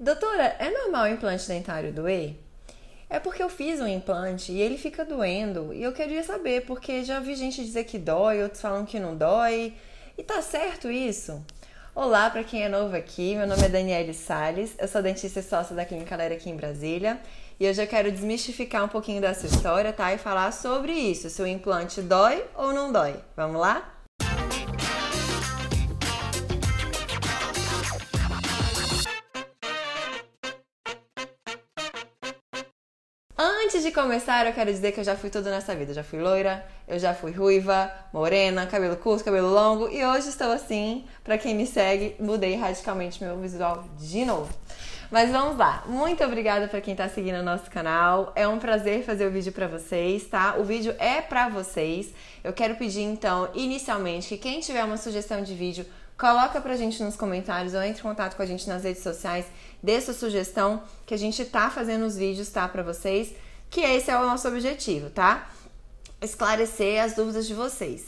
Doutora, é normal o implante dentário doer? É porque eu fiz um implante e ele fica doendo. E eu queria saber, porque já vi gente dizer que dói, outros falam que não dói. E tá certo isso? Olá, para quem é novo aqui, meu nome é Daniele Sales, eu sou dentista e sócia da Clínica Lera aqui em Brasília. E hoje eu quero desmistificar um pouquinho dessa história, tá? E falar sobre isso, se o implante dói ou não dói. Vamos lá? Antes de começar, eu quero dizer que eu já fui tudo nessa vida. já fui loira, eu já fui ruiva, morena, cabelo curto, cabelo longo e hoje estou assim. Para quem me segue, mudei radicalmente meu visual de novo. Mas vamos lá. Muito obrigada para quem está seguindo o nosso canal. É um prazer fazer o vídeo para vocês, tá? O vídeo é para vocês. Eu quero pedir então, inicialmente, que quem tiver uma sugestão de vídeo, Coloca pra gente nos comentários ou entre em contato com a gente nas redes sociais, dê sua sugestão que a gente tá fazendo os vídeos, tá, para vocês, que esse é o nosso objetivo, tá? Esclarecer as dúvidas de vocês.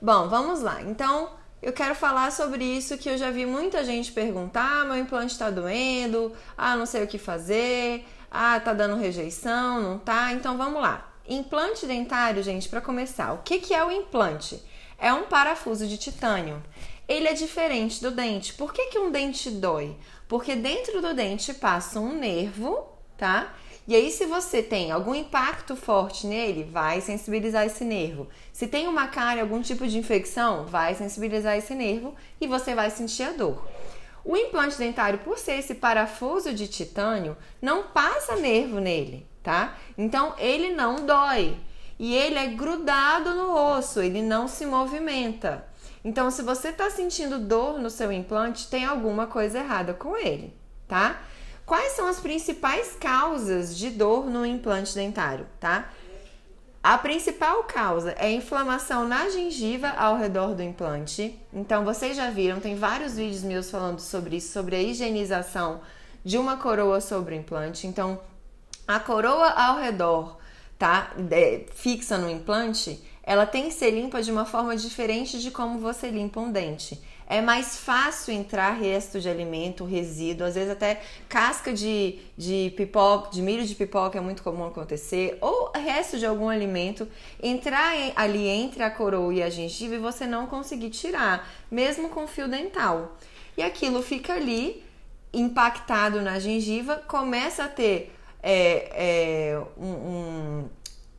Bom, vamos lá. Então, eu quero falar sobre isso que eu já vi muita gente perguntar: ah, meu implante está doendo, ah, não sei o que fazer, ah, tá dando rejeição, não tá? Então vamos lá. Implante dentário, gente, para começar, o que, que é o implante? É um parafuso de titânio ele é diferente do dente. Por que, que um dente dói? Porque dentro do dente passa um nervo, tá? E aí, se você tem algum impacto forte nele, vai sensibilizar esse nervo. Se tem uma cárie, algum tipo de infecção, vai sensibilizar esse nervo e você vai sentir a dor. O implante dentário, por ser esse parafuso de titânio, não passa nervo nele, tá? Então ele não dói. E ele é grudado no osso, ele não se movimenta. Então, se você está sentindo dor no seu implante, tem alguma coisa errada com ele, tá? Quais são as principais causas de dor no implante dentário, tá? A principal causa é inflamação na gengiva ao redor do implante. Então, vocês já viram, tem vários vídeos meus falando sobre isso, sobre a higienização de uma coroa sobre o implante. Então, a coroa ao redor, tá? É, fixa no implante, ela tem que ser limpa de uma forma diferente de como você limpa um dente. É mais fácil entrar resto de alimento, resíduo, às vezes até casca de, de pipoca, de milho de pipoca é muito comum acontecer, ou resto de algum alimento entrar ali entre a coroa e a gengiva e você não conseguir tirar, mesmo com fio dental. E aquilo fica ali impactado na gengiva, começa a ter é, é, um, um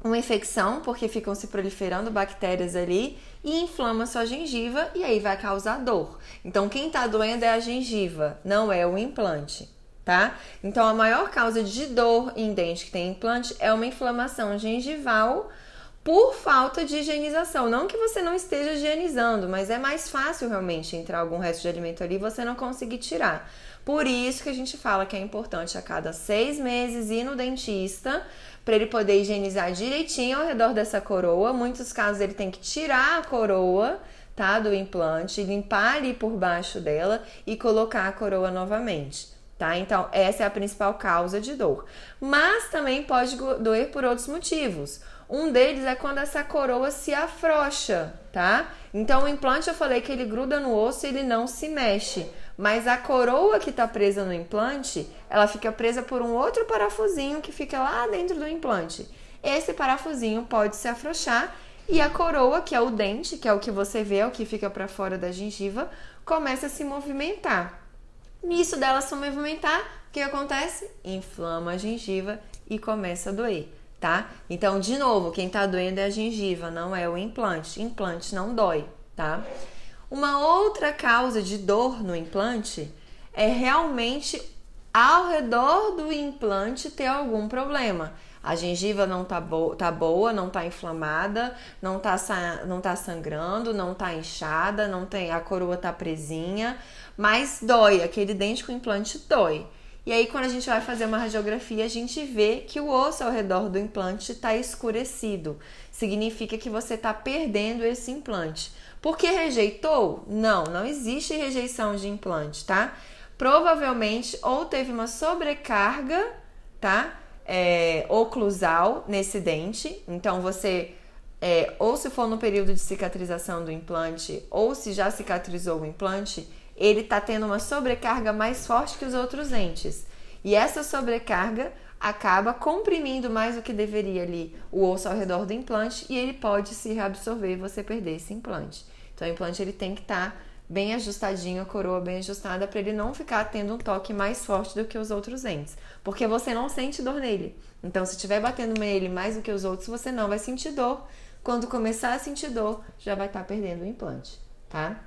uma infecção, porque ficam se proliferando bactérias ali, e inflama sua gengiva e aí vai causar dor. Então, quem está doendo é a gengiva, não é o implante, tá? Então, a maior causa de dor em dente que tem implante é uma inflamação gengival por falta de higienização. Não que você não esteja higienizando, mas é mais fácil realmente entrar algum resto de alimento ali e você não conseguir tirar. Por isso que a gente fala que é importante a cada seis meses ir no dentista para ele poder higienizar direitinho ao redor dessa coroa. Muitos casos ele tem que tirar a coroa tá, do implante, limpar ali por baixo dela e colocar a coroa novamente. Tá? Então, essa é a principal causa de dor. Mas também pode doer por outros motivos. Um deles é quando essa coroa se afrouxa, tá? Então, o implante eu falei que ele gruda no osso e ele não se mexe. Mas a coroa que está presa no implante, ela fica presa por um outro parafusinho que fica lá dentro do implante. Esse parafusinho pode se afrouxar e a coroa, que é o dente, que é o que você vê, é o que fica para fora da gengiva, começa a se movimentar. Nisso dela se movimentar, o que acontece? Inflama a gengiva e começa a doer, tá? Então, de novo, quem está doendo é a gengiva, não é o implante. Implante não dói, tá? Uma outra causa de dor no implante é realmente ao redor do implante ter algum problema. A gengiva não tá, bo tá boa, não tá inflamada, não tá, não tá sangrando, não tá inchada, não tem a coroa tá presinha, mas dói, aquele dente com implante dói. E aí, quando a gente vai fazer uma radiografia, a gente vê que o osso ao redor do implante está escurecido. Significa que você está perdendo esse implante. Porque rejeitou? Não, não existe rejeição de implante, tá? Provavelmente ou teve uma sobrecarga, tá? É, oclusal nesse dente. Então você, é, ou se for no período de cicatrização do implante, ou se já cicatrizou o implante, ele está tendo uma sobrecarga mais forte que os outros entes. E essa sobrecarga acaba comprimindo mais do que deveria ali o osso ao redor do implante e ele pode se reabsorver e você perder esse implante. Então o implante ele tem que estar tá bem ajustadinho, a coroa bem ajustada para ele não ficar tendo um toque mais forte do que os outros entes, porque você não sente dor nele. Então se estiver batendo nele mais do que os outros, você não vai sentir dor. Quando começar a sentir dor, já vai estar tá perdendo o implante, tá?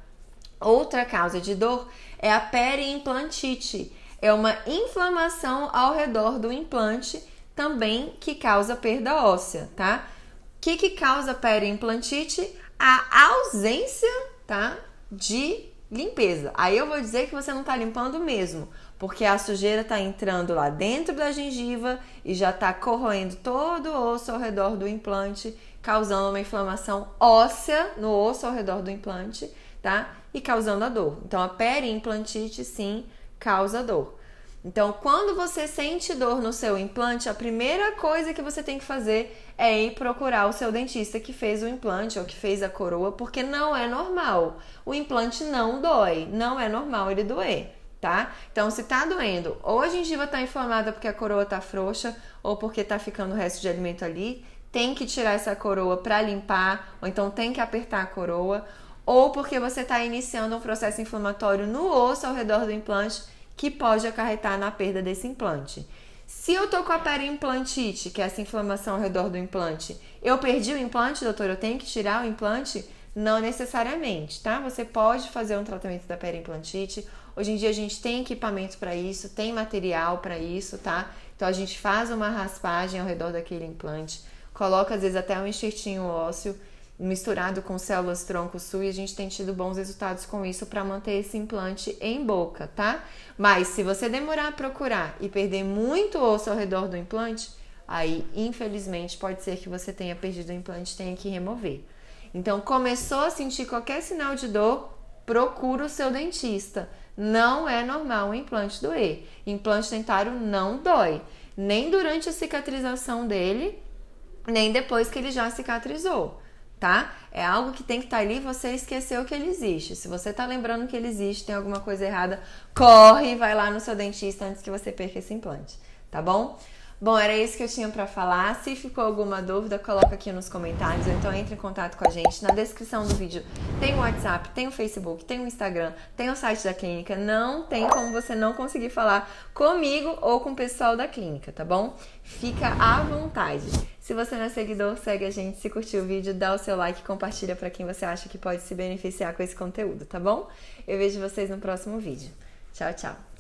Outra causa de dor é a periimplantite, é uma inflamação ao redor do implante também que causa perda óssea, tá? O que, que causa periimplantite? A ausência, tá? De limpeza. Aí eu vou dizer que você não tá limpando mesmo, porque a sujeira tá entrando lá dentro da gengiva e já tá corroendo todo o osso ao redor do implante, causando uma inflamação óssea no osso ao redor do implante, tá? e causando a dor. Então, a periimplantite, sim, causa dor. Então, quando você sente dor no seu implante, a primeira coisa que você tem que fazer é ir procurar o seu dentista que fez o implante ou que fez a coroa, porque não é normal. O implante não dói, não é normal ele doer, tá? Então, se tá doendo, ou a gengiva tá inflamada porque a coroa tá frouxa, ou porque tá ficando o resto de alimento ali, tem que tirar essa coroa para limpar, ou então tem que apertar a coroa, ou porque você está iniciando um processo inflamatório no osso ao redor do implante que pode acarretar na perda desse implante. Se eu tô com a periimplantite, que é essa inflamação ao redor do implante, eu perdi o implante, doutor, eu tenho que tirar o implante? Não necessariamente, tá? Você pode fazer um tratamento da periimplantite. Hoje em dia a gente tem equipamento para isso, tem material para isso, tá? Então a gente faz uma raspagem ao redor daquele implante, coloca às vezes até um enxertinho ósseo misturado com células tronco-sul e a gente tem tido bons resultados com isso para manter esse implante em boca, tá? Mas se você demorar a procurar e perder muito osso ao redor do implante, aí infelizmente pode ser que você tenha perdido o implante e tenha que remover. Então, começou a sentir qualquer sinal de dor, procura o seu dentista. Não é normal o implante doer. Implante dentário não dói, nem durante a cicatrização dele, nem depois que ele já cicatrizou tá? É algo que tem que estar tá ali você esqueceu que ele existe. Se você tá lembrando que ele existe, tem alguma coisa errada, corre e vai lá no seu dentista antes que você perca esse implante, tá bom? Bom, era isso que eu tinha para falar. Se ficou alguma dúvida, coloca aqui nos comentários, ou então entre em contato com a gente. Na descrição do vídeo tem o WhatsApp, tem o Facebook, tem o Instagram, tem o site da clínica. Não tem como você não conseguir falar comigo ou com o pessoal da clínica, tá bom? Fica à vontade. Se você não é seguidor, segue a gente. Se curtiu o vídeo, dá o seu like e compartilha para quem você acha que pode se beneficiar com esse conteúdo, tá bom? Eu vejo vocês no próximo vídeo. Tchau, tchau.